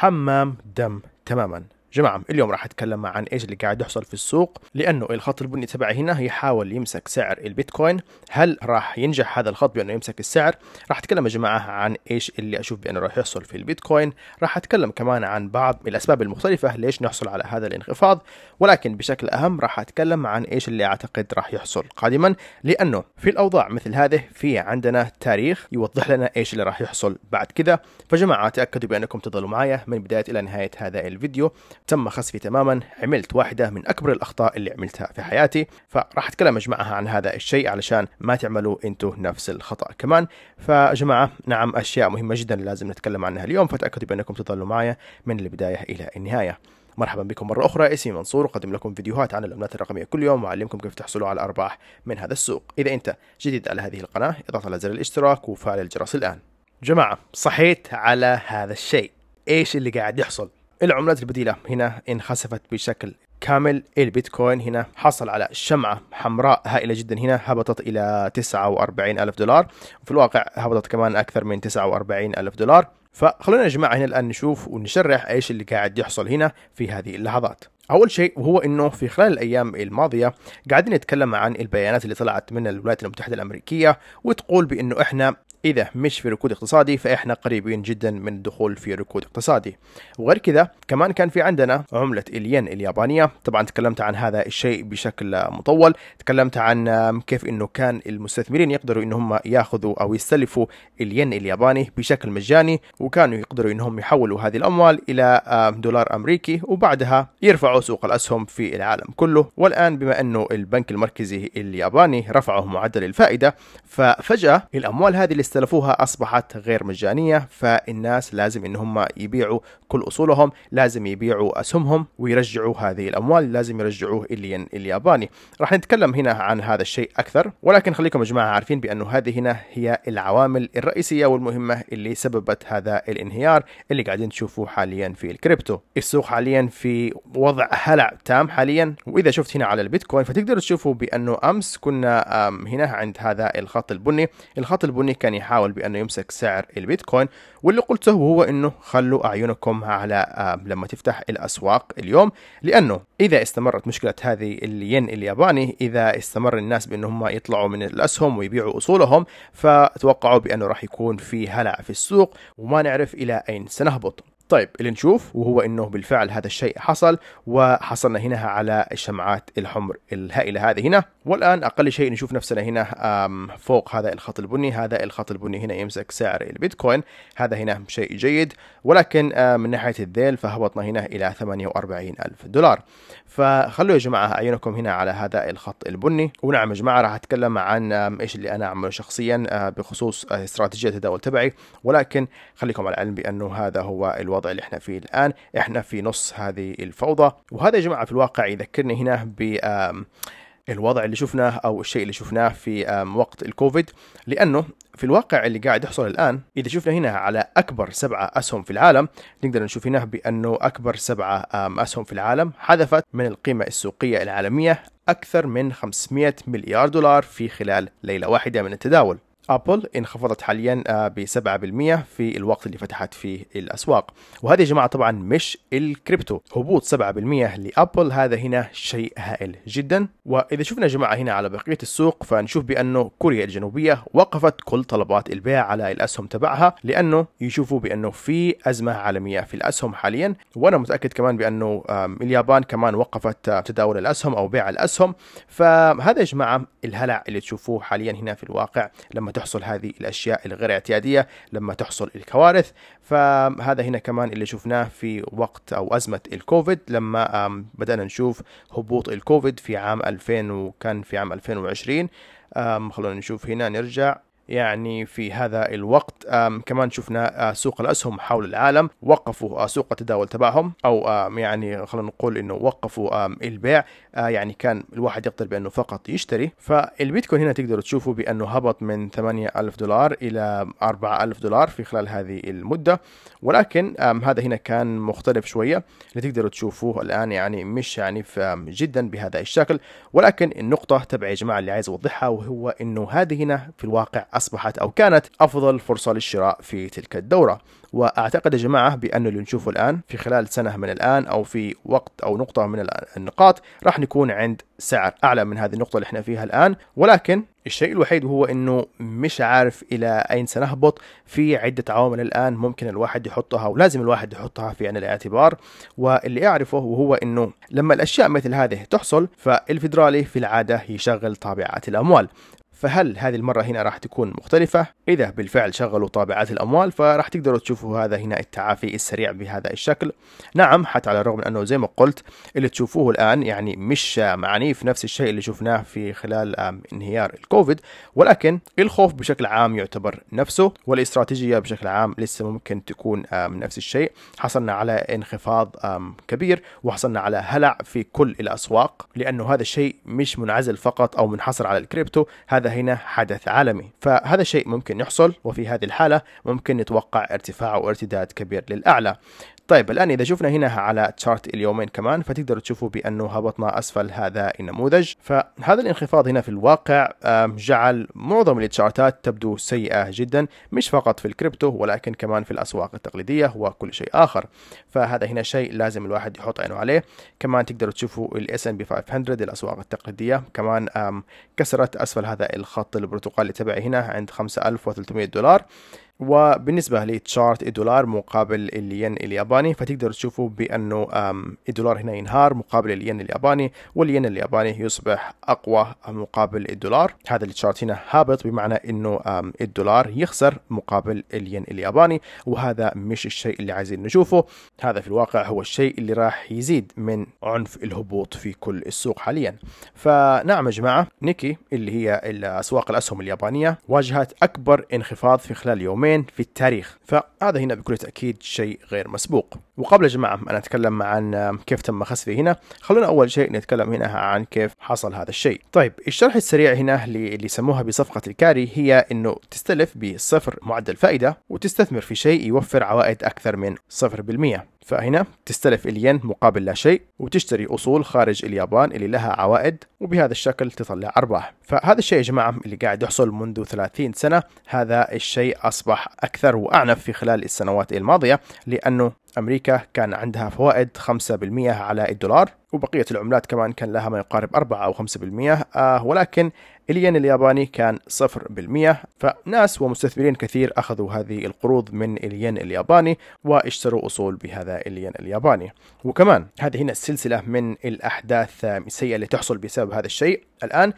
حمام دم تماما جماعة اليوم راح اتكلم عن ايش اللي قاعد يحصل في السوق لانه الخط البني تبعي هنا يحاول يمسك سعر البيتكوين هل راح ينجح هذا الخط بانه يمسك السعر راح اتكلم يا جماعة عن ايش اللي اشوف بانه راح يحصل في البيتكوين راح اتكلم كمان عن بعض الاسباب المختلفة ليش نحصل على هذا الانخفاض ولكن بشكل اهم راح اتكلم عن ايش اللي اعتقد راح يحصل قادما لانه في الاوضاع مثل هذه في عندنا تاريخ يوضح لنا ايش اللي راح يحصل بعد كذا فجماعة تاكدوا بانكم تظلوا معايا من بداية الى نهاية هذا الفيديو تم خسفي تماما عملت واحدة من أكبر الأخطاء اللي عملتها في حياتي فراح أتكلم يا جماعة عن هذا الشيء علشان ما تعملوا أنتوا نفس الخطأ كمان فجماعة نعم أشياء مهمة جدا لازم نتكلم عنها اليوم فتأكدوا بأنكم تظلوا معي من البداية إلى النهاية مرحبا بكم مرة أخرى اسمي منصور أقدم لكم فيديوهات عن العملات الرقمية كل يوم وأعلمكم كيف تحصلوا على أرباح من هذا السوق إذا أنت جديد على هذه القناة اضغط على زر الاشتراك وفعل الجرس الآن جماعة صحيت على هذا الشيء إيش اللي قاعد يحصل العملات البديلة هنا انخسفت بشكل كامل البيتكوين هنا حصل على شمعة حمراء هائلة جدا هنا هبطت إلى 49 ألف دولار وفي الواقع هبطت كمان أكثر من 49 ألف دولار فخلونا يا جماعة هنا الآن نشوف ونشرح إيش اللي قاعد يحصل هنا في هذه اللحظات اول شيء وهو انه في خلال الايام الماضيه قاعدين نتكلم عن البيانات اللي طلعت من الولايات المتحده الامريكيه وتقول بانه احنا اذا مش في ركود اقتصادي فاحنا قريبين جدا من الدخول في ركود اقتصادي وغير كذا كمان كان في عندنا عمله الين اليابانيه طبعا تكلمت عن هذا الشيء بشكل مطول تكلمت عن كيف انه كان المستثمرين يقدروا ان هم ياخذوا او يستلفوا الين الياباني بشكل مجاني وكانوا يقدروا انهم يحولوا هذه الاموال الى دولار امريكي وبعدها يرفعوا رفعوا سوق الأسهم في العالم كله والآن بما أنه البنك المركزي الياباني رفعوا معدل الفائدة ففجأة الأموال هذه اللي استلفوها أصبحت غير مجانية فالناس لازم إن هم يبيعوا كل أصولهم لازم يبيعوا أسهمهم ويرجعوا هذه الأموال لازم يرجعوه الين الياباني راح نتكلم هنا عن هذا الشيء أكثر ولكن خليكم يا جماعة عارفين بأنه هذه هنا هي العوامل الرئيسية والمهمة اللي سببت هذا الانهيار اللي قاعدين تشوفوه حاليا في الكريبتو السوق حاليا في وضع هلع تام حاليا واذا شفت هنا على البيتكوين فتقدروا تشوفوا بانه امس كنا هنا عند هذا الخط البني الخط البني كان يحاول بانه يمسك سعر البيتكوين واللي قلته هو انه خلوا اعينكم على لما تفتح الاسواق اليوم لانه اذا استمرت مشكله هذه الين الياباني اذا استمر الناس بانهم يطلعوا من الاسهم ويبيعوا اصولهم فتوقعوا بانه راح يكون في هلع في السوق وما نعرف الى اين سنهبط طيب اللي نشوف وهو انه بالفعل هذا الشيء حصل وحصلنا هنا على الشمعات الحمر الهائله هذه هنا والان اقل شيء نشوف نفسنا هنا فوق هذا الخط البني هذا الخط البني هنا يمسك سعر البيتكوين هذا هنا شيء جيد ولكن من ناحيه الذيل فهبطنا هنا الى 48 ألف دولار فخلوا يا جماعه اعينكم هنا على هذا الخط البني ونعم يا جماعه راح اتكلم عن ايش اللي انا اعمله شخصيا آه، بخصوص آه، استراتيجيه التداول تبعي ولكن خليكم على علم بانه هذا هو الوضع الوضع اللي احنا فيه الان احنا في نص هذه الفوضى وهذا يا جماعه في الواقع يذكرني هنا ب الوضع اللي شفناه او الشيء اللي شفناه في وقت الكوفيد لانه في الواقع اللي قاعد يحصل الان اذا شفنا هنا على اكبر سبعه اسهم في العالم نقدر نشوف هنا بانه اكبر سبعه اسهم في العالم حذفت من القيمه السوقيه العالميه اكثر من 500 مليار دولار في خلال ليله واحده من التداول أبل انخفضت حاليا آه، ب 7% في الوقت اللي فتحت فيه الأسواق وهذا يا جماعة طبعا مش الكريبتو هبوط 7% لأبل هذا هنا شيء هائل جدا وإذا شفنا يا جماعة هنا على بقية السوق فنشوف بأنه كوريا الجنوبية وقفت كل طلبات البيع على الأسهم تبعها لأنه يشوفوا بأنه في أزمة عالمية في الأسهم حاليا وأنا متأكد كمان بأنه اليابان كمان وقفت آه، تداول الأسهم أو بيع الأسهم فهذا يا جماعة الهلع اللي تشوفوه حاليا هنا في الواقع لما تحصل هذه الأشياء الغير اعتيادية لما تحصل الكوارث فهذا هنا كمان اللي شفناه في وقت أو أزمة الكوفيد لما بدأنا نشوف هبوط الكوفيد في عام 2000 وكان في عام 2020 خلونا نشوف هنا نرجع يعني في هذا الوقت كمان شفنا آه، سوق الأسهم حول العالم وقفوا آه، سوق التداول تبعهم أو يعني خلينا نقول أنه وقفوا البيع آه، يعني كان الواحد يقدر بأنه فقط يشتري فالبيتكوين هنا تقدروا تشوفوا بأنه هبط من 8000 دولار إلى 4000 دولار في خلال هذه المدة ولكن هذا هنا كان مختلف شوية اللي تقدروا تشوفوه الآن يعني مش يعني جدا بهذا الشكل ولكن النقطة تبع يا جماعة اللي عايز أوضحها وهو أنه هذه هنا في الواقع أصبحت أو كانت أفضل فرصة للشراء في تلك الدورة وأعتقد يا جماعة بأن اللي نشوفه الآن في خلال سنة من الآن أو في وقت أو نقطة من النقاط راح نكون عند سعر أعلى من هذه النقطة اللي احنا فيها الآن ولكن الشيء الوحيد هو انه مش عارف الى اين سنهبط في عده عوامل الان ممكن الواحد يحطها ولازم الواحد يحطها في عين الاعتبار واللي اعرفه وهو انه لما الاشياء مثل هذه تحصل فالفيدرالي في العاده يشغل طابعات الاموال فهل هذه المرة هنا راح تكون مختلفة؟ إذا بالفعل شغلوا طابعات الأموال فراح تقدروا تشوفوا هذا هنا التعافي السريع بهذا الشكل نعم حتى على الرغم من أنه زي ما قلت اللي تشوفوه الآن يعني مش في نفس الشيء اللي شفناه في خلال انهيار الكوفيد ولكن الخوف بشكل عام يعتبر نفسه والاستراتيجية بشكل عام لسه ممكن تكون نفس الشيء حصلنا على انخفاض كبير وحصلنا على هلع في كل الأسواق لأنه هذا الشيء مش منعزل فقط أو منحصر على الكريبتو هذا هنا حدث عالمي فهذا شيء ممكن يحصل وفي هذه الحالة ممكن نتوقع ارتفاع أو ارتداد كبير للأعلى طيب الآن إذا شفنا هنا على تشارت اليومين كمان فتقدروا تشوفوا بأنه هبطنا أسفل هذا النموذج فهذا الانخفاض هنا في الواقع جعل معظم التشارتات تبدو سيئة جدا مش فقط في الكريبتو ولكن كمان في الأسواق التقليدية وكل شيء آخر فهذا هنا شيء لازم الواحد يحط عينه عليه كمان تقدروا تشوفوا الاس ان بي 500 الأسواق التقليدية كمان كسرت أسفل هذا الخط البرتقالي تبعي هنا عند 5300 دولار وبالنسبة لتشارت الدولار مقابل الين الياباني فتقدر تشوفوا بأنه الدولار هنا ينهار مقابل الين الياباني والين الياباني يصبح أقوى مقابل الدولار هذا التشارت هنا هابط بمعنى أنه الدولار يخسر مقابل الين الياباني وهذا مش الشيء اللي عايزين نشوفه هذا في الواقع هو الشيء اللي راح يزيد من عنف الهبوط في كل السوق حاليا فنعم يا جماعة نيكي اللي هي أسواق الأسهم اليابانية واجهت أكبر انخفاض في خلال يومين يومين في التاريخ فهذا هنا بكل تأكيد شيء غير مسبوق وقبل يا جماعة أن أتكلم عن كيف تم خسفي هنا خلونا أول شيء نتكلم هنا عن كيف حصل هذا الشيء طيب الشرح السريع هنا اللي سموها بصفقة الكاري هي أنه تستلف بصفر معدل فائدة وتستثمر في شيء يوفر عوائد أكثر من 0% فهنا تستلف الين مقابل لا شيء وتشتري أصول خارج اليابان اللي لها عوائد وبهذا الشكل تطلع أرباح فهذا الشيء يا جماعة اللي قاعد يحصل منذ 30 سنة هذا الشيء أصبح أكثر وأعنف في خلال السنوات الماضية لأنه أمريكا كان عندها فوائد 5% على الدولار وبقية العملات كمان كان لها ما يقارب 4 أو 5% آه ولكن الين الياباني كان 0% فناس ومستثمرين كثير أخذوا هذه القروض من الين الياباني واشتروا أصول بهذا الين الياباني وكمان هذه هنا السلسلة من الأحداث السيئة اللي تحصل بسبب هذا الشيء الآن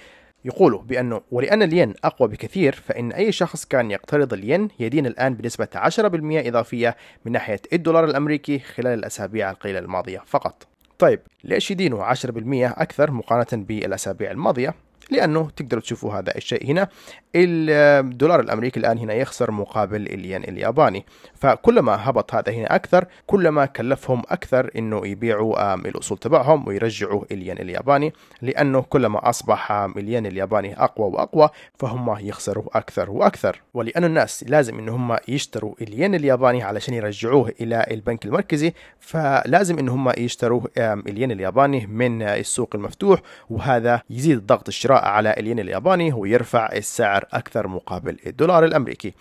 يقول بأنه ولأن الين أقوى بكثير فإن أي شخص كان يقترض الين يدين الآن بنسبة 10% إضافية من ناحية الدولار الأمريكي خلال الأسابيع القليلة الماضية فقط طيب ليش يدينوا 10% أكثر مقارنة بالأسابيع الماضية؟ لأنه تقدروا تشوفوا هذا الشيء هنا الدولار الأمريكي الآن هنا يخسر مقابل الين الياباني فكلما هبط هذا هنا أكثر كلما كلفهم أكثر أنه يبيعوا الأصول تبعهم ويرجعوا الين الياباني لأنه كلما أصبح الين الياباني أقوى وأقوى فهم يخسروا أكثر وأكثر ولأن الناس لازم أن هم يشتروا الين الياباني علشان يرجعوه إلى البنك المركزي فلازم أن هم يشتروا الين الياباني من السوق المفتوح وهذا يزيد ضغط الشراء على الين الياباني هو يرفع السعر أكثر مقابل الدولار الأمريكي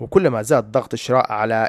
وكلما زاد ضغط الشراء على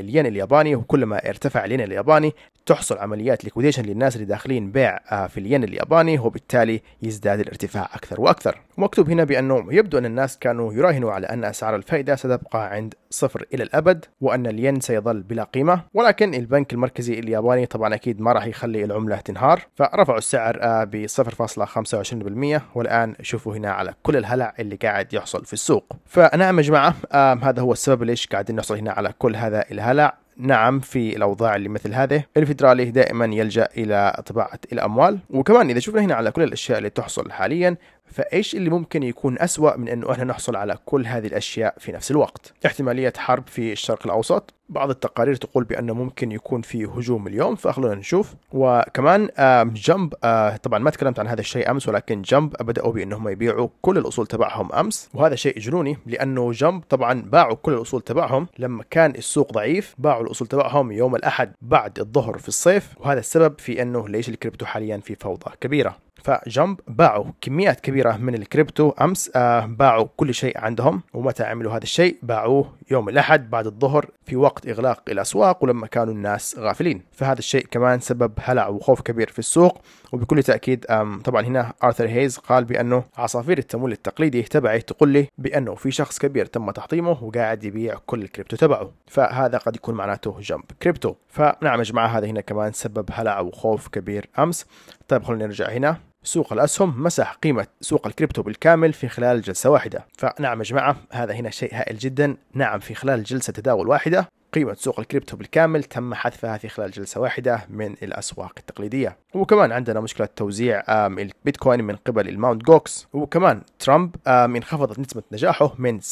الين الياباني وكلما ارتفع الين الياباني تحصل عمليات ليكويديشن للناس اللي داخلين بيع آه، في الين الياباني وبالتالي يزداد الارتفاع أكثر وأكثر ومكتوب هنا بأنه يبدو أن الناس كانوا يراهنوا على أن أسعار الفائدة ستبقى عند صفر إلى الأبد وأن الين سيظل بلا قيمة ولكن البنك المركزي الياباني طبعا أكيد ما راح يخلي العملة تنهار فرفعوا السعر آه، ب 0.25% والآن شوفوا هنا على كل الهلع اللي قاعد يحصل في السوق فنعم يا جماعة آه، هذا هو السبب ليش قاعدين نحصل هنا على كل هذا الهلع نعم في الأوضاع اللي مثل هذه الفيدرالي دائما يلجأ إلى طباعة الأموال وكمان إذا شفنا هنا على كل الأشياء اللي تحصل حاليا فايش اللي ممكن يكون أسوأ من انه احنا نحصل على كل هذه الاشياء في نفس الوقت؟ احتماليه حرب في الشرق الاوسط، بعض التقارير تقول بانه ممكن يكون في هجوم اليوم فخلونا نشوف وكمان آه، جمب آه، طبعا ما تكلمت عن هذا الشيء امس ولكن جمب آه، بداوا بانهم يبيعوا كل الاصول تبعهم امس وهذا شيء جنوني لانه جمب طبعا باعوا كل الاصول تبعهم لما كان السوق ضعيف باعوا الاصول تبعهم يوم الاحد بعد الظهر في الصيف وهذا السبب في انه ليش الكريبتو حاليا في فوضى كبيره فجمب باعوا كميات كبيرة من الكريبتو أمس آه باعوا كل شيء عندهم ومتى عملوا هذا الشيء باعوه يوم الأحد بعد الظهر في وقت وقت إغلاق الأسواق ولما كانوا الناس غافلين فهذا الشيء كمان سبب هلع وخوف كبير في السوق وبكل تأكيد طبعا هنا آرثر هيز قال بأنه عصافير التمويل التقليدي تبعي تقول لي بأنه في شخص كبير تم تحطيمه وقاعد يبيع كل الكريبتو تبعه فهذا قد يكون معناته جمب كريبتو فنعم يا جماعة هذا هنا كمان سبب هلع وخوف كبير أمس طيب خلونا نرجع هنا سوق الأسهم مسح قيمة سوق الكريبتو بالكامل في خلال جلسة واحدة فنعم يا جماعة هذا هنا شيء هائل جدا نعم في خلال جلسة تداول واحدة قيمة سوق الكريبتو بالكامل تم حذفها في خلال جلسة واحدة من الأسواق التقليدية وكمان عندنا مشكلة توزيع آه، البيتكوين من قبل الماونت جوكس وكمان ترامب آه، انخفضت نسبة نجاحه من 70%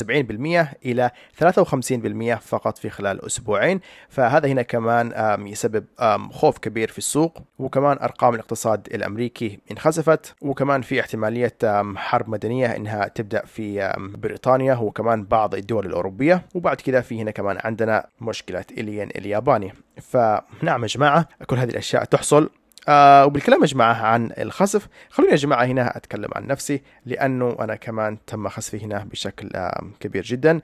إلى 53% فقط في خلال أسبوعين فهذا هنا كمان يسبب خوف كبير في السوق وكمان أرقام الاقتصاد الأمريكي انخسفت وكمان في احتمالية حرب مدنية إنها تبدأ في بريطانيا وكمان بعض الدول الأوروبية وبعد كذا في هنا كمان عندنا مشكله الين الياباني فنعم يا جماعه كل هذه الاشياء تحصل آه وبالكلام يا جماعة عن الخسف خلوني يا جماعة هنا أتكلم عن نفسي لأنه أنا كمان تم خسفي هنا بشكل آه كبير جدا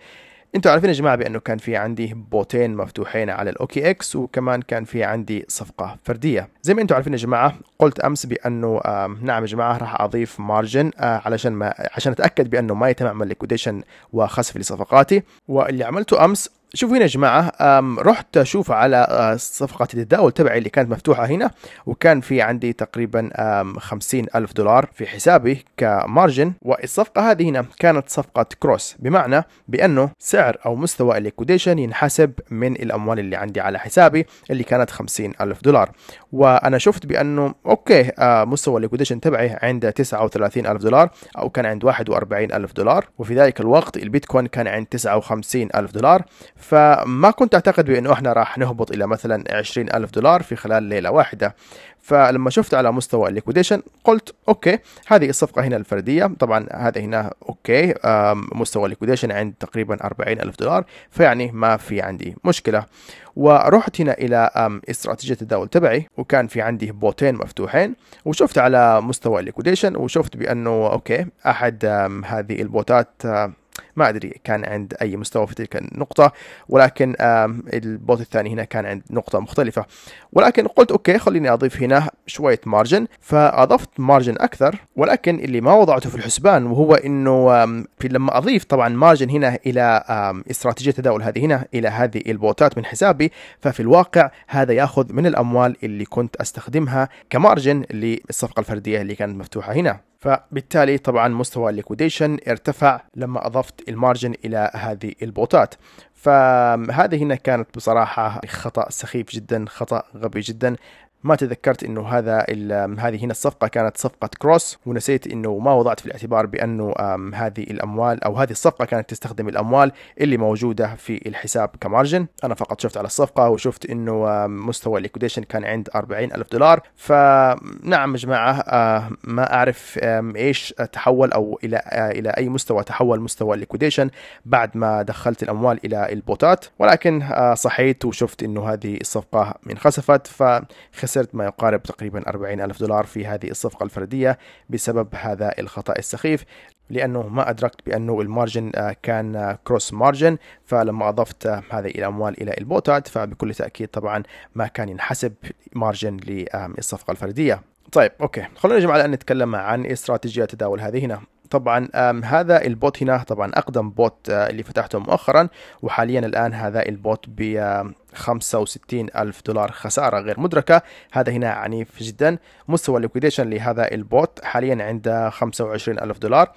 انتوا عارفين يا جماعه بانه كان في عندي بوتين مفتوحين على الاوكي اكس وكمان كان في عندي صفقه فرديه زي ما انتوا عارفين يا جماعه قلت امس بانه آه نعم يا جماعه راح اضيف مارجن آه علشان ما عشان اتاكد بانه ما يتم عمل ليكوديشن وخسف لصفقاتي واللي عملته امس شوفوا هنا يا جماعه رحت اشوف على أه، صفقه التداول تبعي اللي كانت مفتوحه هنا وكان في عندي تقريبا خمسين ألف دولار في حسابي كمارجن والصفقه هذه هنا كانت صفقه كروس بمعنى بانه سعر او مستوى الليكوديشن ينحسب من الاموال اللي عندي على حسابي اللي كانت خمسين ألف دولار وانا شفت بانه اوكي أه، مستوى الليكوديشن تبعي عند وثلاثين ألف دولار او كان عند وأربعين ألف دولار وفي ذلك الوقت البيتكوين كان عند وخمسين ألف دولار فما كنت أعتقد بأنه إحنا راح نهبط إلى مثلا 20 ألف دولار في خلال ليلة واحدة فلما شفت على مستوى الليكويديشن قلت أوكي هذه الصفقة هنا الفردية طبعا هذا هنا أوكي مستوى الليكويديشن عند تقريبا 40 ألف دولار فيعني ما في عندي مشكلة ورحت هنا إلى استراتيجية التداول تبعي وكان في عندي بوتين مفتوحين وشفت على مستوى الليكويديشن وشفت بأنه أوكي أحد هذه البوتات ما ادري كان عند اي مستوى في تلك النقطه ولكن البوت الثاني هنا كان عند نقطه مختلفه ولكن قلت اوكي خليني اضيف هنا شويه مارجن فاضفت مارجن اكثر ولكن اللي ما وضعته في الحسبان وهو انه في لما اضيف طبعا مارجن هنا الى استراتيجيه تداول هذه هنا الى هذه البوتات من حسابي ففي الواقع هذا ياخذ من الاموال اللي كنت استخدمها كمارجن للصفقه الفرديه اللي كانت مفتوحه هنا فبالتالي طبعا مستوى الليكويديشن ارتفع لما اضفت المارجن الى هذه البوتات فهذه هنا كانت بصراحة خطأ سخيف جدا خطأ غبي جدا ما تذكرت انه هذا هذه هنا الصفقه كانت صفقه كروس ونسيت انه ما وضعت في الاعتبار بانه هذه الاموال او هذه الصفقه كانت تستخدم الاموال اللي موجوده في الحساب كمارجن انا فقط شفت على الصفقه وشفت انه مستوى الليكوديشن كان عند 40 ألف دولار فنعم يا جماعه آه، ما اعرف ايش تحول او الى آه، الى اي مستوى تحول مستوى الليكوديشن بعد ما دخلت الاموال الى البوتات ولكن آه، صحيت وشفت انه هذه الصفقه انخسفت فخسرت خسرت ما يقارب تقريبا 40 ألف دولار في هذه الصفقة الفردية بسبب هذا الخطأ السخيف لأنه ما أدركت بأنه المارجن آه، كان كروس آه، مارجن فلما أضفت آه، هذه الأموال إلى البوتات فبكل تأكيد طبعا ما كان ينحسب مارجن للصفقة الفردية طيب اوكي خلونا نجمع الان نتكلم عن استراتيجيه تداول هذه هنا طبعا هذا البوت هنا طبعا اقدم بوت آه، اللي فتحته مؤخرا وحاليا الان هذا البوت ب 65 ألف دولار خسارة غير مدركة هذا هنا عنيف جدا مستوى الليكويديشن لهذا البوت حاليا عند 25 ألف دولار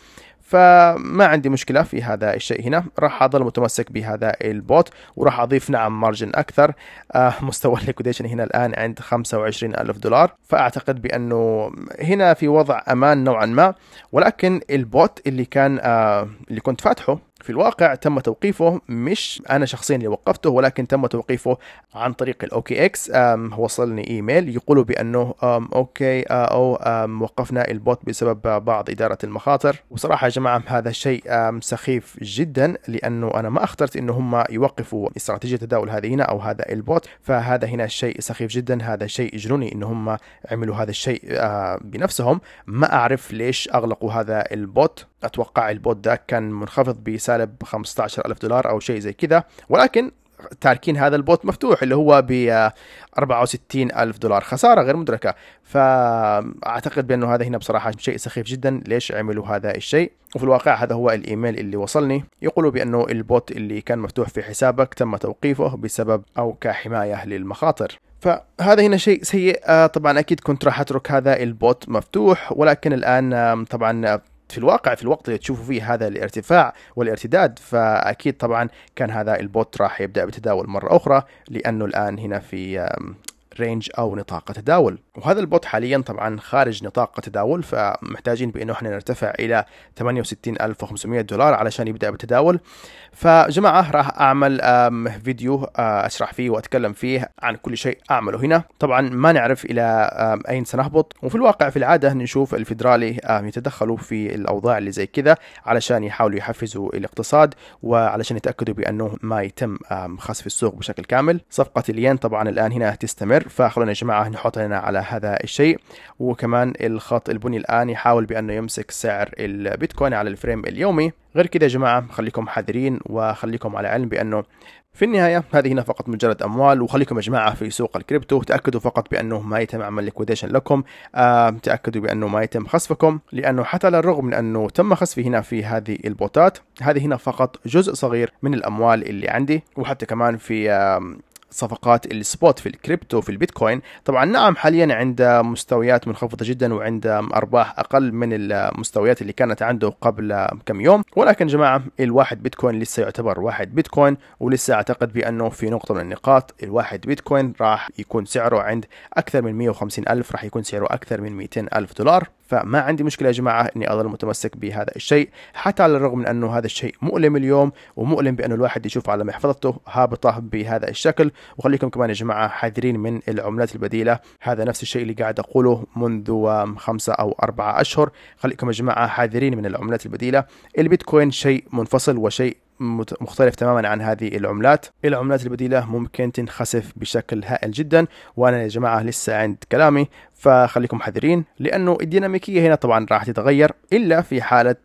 فما عندي مشكلة في هذا الشيء هنا راح أظل متمسك بهذا البوت وراح أضيف نعم مارجن أكثر آه مستوى الليكوديشن هنا الآن عند 25 ألف دولار فأعتقد بأنه هنا في وضع أمان نوعا ما ولكن البوت اللي كان آه اللي كنت فاتحه في الواقع تم توقيفه مش انا شخصيا اللي وقفته ولكن تم توقيفه عن طريق الاوكي اكس وصلني ايميل يقولوا بانه اوكي آه، او وقفنا البوت بسبب بعض اداره المخاطر وصراحه يا جماعه هذا الشيء سخيف جدا لانه انا ما اخترت انه هم يوقفوا استراتيجيه تداول هذه هنا او هذا البوت فهذا هنا شيء سخيف جدا هذا شيء جنوني ان هم عملوا هذا الشيء آه، بنفسهم ما اعرف ليش اغلقوا هذا البوت اتوقع البوت ذاك كان منخفض بسالب 15 الف دولار او شيء زي كذا ولكن تاركين هذا البوت مفتوح اللي هو ب 64 ألف دولار خسارة غير مدركة فأعتقد بأنه هذا هنا بصراحة شيء سخيف جدا ليش عملوا هذا الشيء وفي الواقع هذا هو الإيميل اللي وصلني يقولوا بأنه البوت اللي كان مفتوح في حسابك تم توقيفه بسبب أو كحماية للمخاطر فهذا هنا شيء سيء آه، طبعا اكيد كنت راح اترك هذا البوت مفتوح ولكن الان طبعا في الواقع في الوقت اللي تشوفوا فيه هذا الارتفاع والارتداد فاكيد طبعا كان هذا البوت راح يبدا بتداول مره اخرى لانه الان هنا في رينج او نطاق تداول وهذا البوت حاليا طبعا خارج نطاق تداول فمحتاجين بانه احنا نرتفع الى 68500 دولار علشان يبدا بالتداول فجماعه راح اعمل فيديو آه، اشرح فيه واتكلم فيه عن كل شيء اعمله هنا طبعا ما نعرف الى اين سنهبط وفي الواقع في العاده نشوف الفدرالي يتدخلوا في الاوضاع اللي زي كذا علشان يحاولوا يحفزوا الاقتصاد وعلشان يتاكدوا بانه ما يتم خسف السوق بشكل كامل صفقه الين طبعا الان هنا تستمر فخلونا يا جماعة نحط هنا على هذا الشيء وكمان الخط البني الآن يحاول بأنه يمسك سعر البيتكوين على الفريم اليومي غير كده يا جماعة خليكم حذرين وخليكم على علم بأنه في النهاية هذه هنا فقط مجرد أموال وخليكم يا جماعة في سوق الكريبتو تأكدوا فقط بأنه ما يتم عمل ليكويديشن لكم آه تأكدوا بأنه ما يتم خسفكم لأنه حتى على الرغم من أنه تم خسفي هنا في هذه البوتات هذه هنا فقط جزء صغير من الأموال اللي عندي وحتى كمان في آه صفقات السبوت في الكريبتو في البيتكوين طبعا نعم حاليا عند مستويات منخفضه جدا وعند ارباح اقل من المستويات اللي كانت عنده قبل كم يوم ولكن يا جماعه الواحد بيتكوين لسه يعتبر واحد بيتكوين ولسه اعتقد بانه في نقطه من النقاط الواحد بيتكوين راح يكون سعره عند اكثر من 150 الف راح يكون سعره اكثر من 200 الف دولار فما عندي مشكله يا جماعه اني اظل متمسك بهذا الشيء حتى على الرغم من انه هذا الشيء مؤلم اليوم ومؤلم بانه الواحد يشوف على محفظته هابطه بهذا الشكل وخليكم كمان يا جماعه حذرين من العملات البديله هذا نفس الشيء اللي قاعد اقوله منذ خمسة او أربعة اشهر خليكم يا جماعه حذرين من العملات البديله البيتكوين شيء منفصل وشيء مختلف تماما عن هذه العملات العملات البديلة ممكن تنخسف بشكل هائل جدا وأنا يا جماعة لسه عند كلامي فخليكم حذرين لأنه الديناميكية هنا طبعا راح تتغير إلا في حالة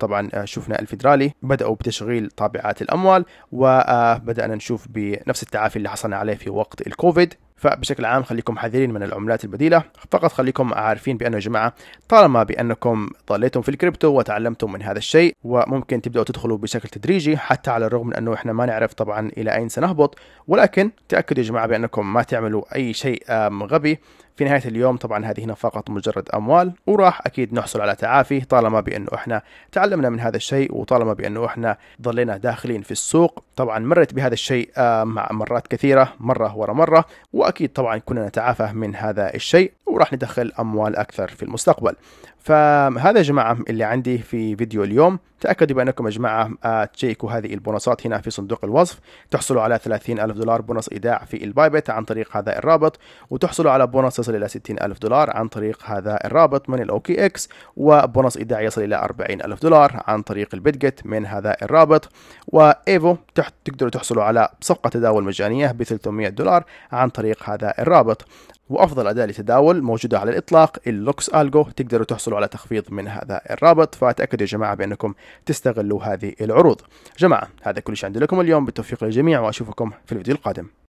طبعا آه، شفنا الفيدرالي بدأوا بتشغيل طابعات الأموال وبدأنا آه، نشوف بنفس التعافي اللي حصلنا عليه في وقت الكوفيد فبشكل عام خليكم حذرين من العملات البديلة فقط خليكم عارفين بأنه يا جماعة طالما بأنكم ضليتم في الكريبتو وتعلمتم من هذا الشيء وممكن تبدأوا تدخلوا بشكل تدريجي حتى على الرغم من أنه إحنا ما نعرف طبعا إلى أين سنهبط ولكن تأكدوا يا جماعة بأنكم ما تعملوا أي شيء غبي في نهاية اليوم طبعا هذه هنا فقط مجرد أموال وراح أكيد نحصل على تعافي طالما بأنه إحنا تعلمنا من هذا الشيء وطالما بأنه إحنا ظلينا داخلين في السوق طبعا مرت بهذا الشيء آه، مع مرات كثيرة مرة ورا مرة وأكيد طبعا كنا نتعافى من هذا الشيء وراح ندخل أموال أكثر في المستقبل فهذا يا جماعة اللي عندي في فيديو اليوم تأكدوا بأنكم يا جماعة آه، تشيكوا هذه البونصات هنا في صندوق الوصف تحصلوا على 30 ألف دولار بونص إيداع في البايبت عن طريق هذا الرابط وتحصلوا على بونص يصل إلى 60 ألف دولار عن طريق هذا الرابط من الأوكي إكس وبونص إيداع يصل إلى 40 ألف دولار عن طريق البيتجت من هذا الرابط وإيفو تقدروا تحصلوا على صفقة تداول مجانية ب 300 دولار عن طريق هذا الرابط وأفضل أداة لتداول موجودة على الإطلاق اللوكس ألجو تقدروا تحصلوا على تخفيض من هذا الرابط فأتأكدوا يا جماعة بأنكم تستغلوا هذه العروض جماعة هذا كل شيء عندي لكم اليوم بالتوفيق للجميع وأشوفكم في الفيديو القادم